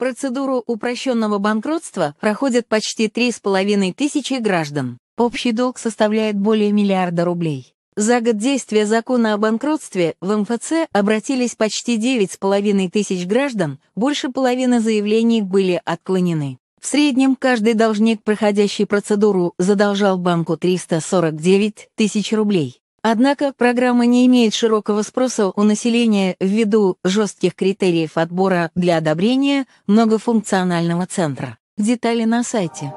Процедуру упрощенного банкротства проходят почти 3,5 тысячи граждан. Общий долг составляет более миллиарда рублей. За год действия закона о банкротстве в МФЦ обратились почти 9,5 тысяч граждан, больше половины заявлений были отклонены. В среднем каждый должник, проходящий процедуру, задолжал банку 349 тысяч рублей. Однако программа не имеет широкого спроса у населения ввиду жестких критериев отбора для одобрения многофункционального центра. Детали на сайте.